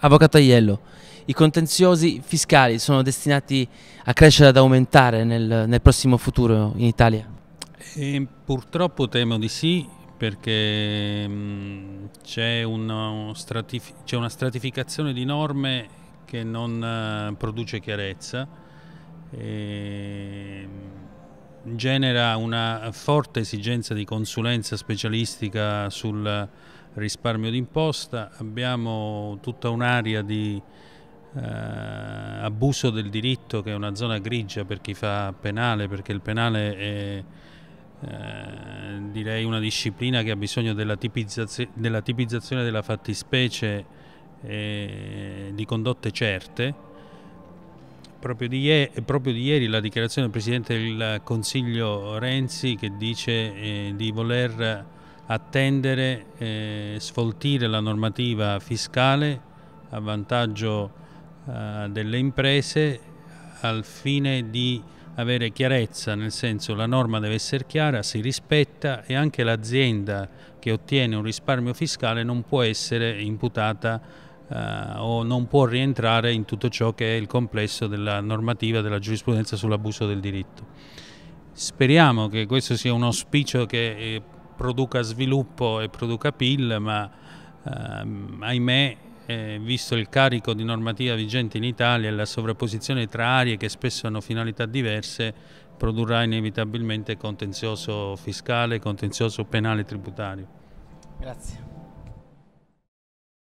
Avvocato Aiello, i contenziosi fiscali sono destinati a crescere ad aumentare nel, nel prossimo futuro in Italia? E eh, purtroppo temo di sì perché mm, c'è una, stratifi una stratificazione di norme che non eh, produce chiarezza. E eh, genera una forte esigenza di consulenza specialistica sul risparmio d'imposta, abbiamo tutta un'area di eh, abuso del diritto che è una zona grigia per chi fa penale, perché il penale è eh, direi una disciplina che ha bisogno della, tipizzazi della tipizzazione della fattispecie e eh, di condotte certe proprio di, ieri, proprio di, ieri la dichiarazione del Presidente del Consiglio Renzi che dice eh, di voler attendere, eh, sfoltire la normativa fiscale a vantaggio eh, delle imprese al fine di avere chiarezza, nel senso la norma deve essere chiara, si rispetta e anche l'azienda che ottiene un risparmio fiscale non può essere imputata eh, o non può rientrare in tutto ciò che è il complesso della normativa, della giurisprudenza sull'abuso del diritto. Speriamo che questo sia un auspicio che eh, produca sviluppo e produca PIL, ma ehm, ahimè, eh, visto il carico di normativa vigente in Italia e la sovrapposizione tra aree che spesso hanno finalità diverse, produrrà inevitabilmente contenzioso fiscale, contenzioso penale e tributario. Grazie.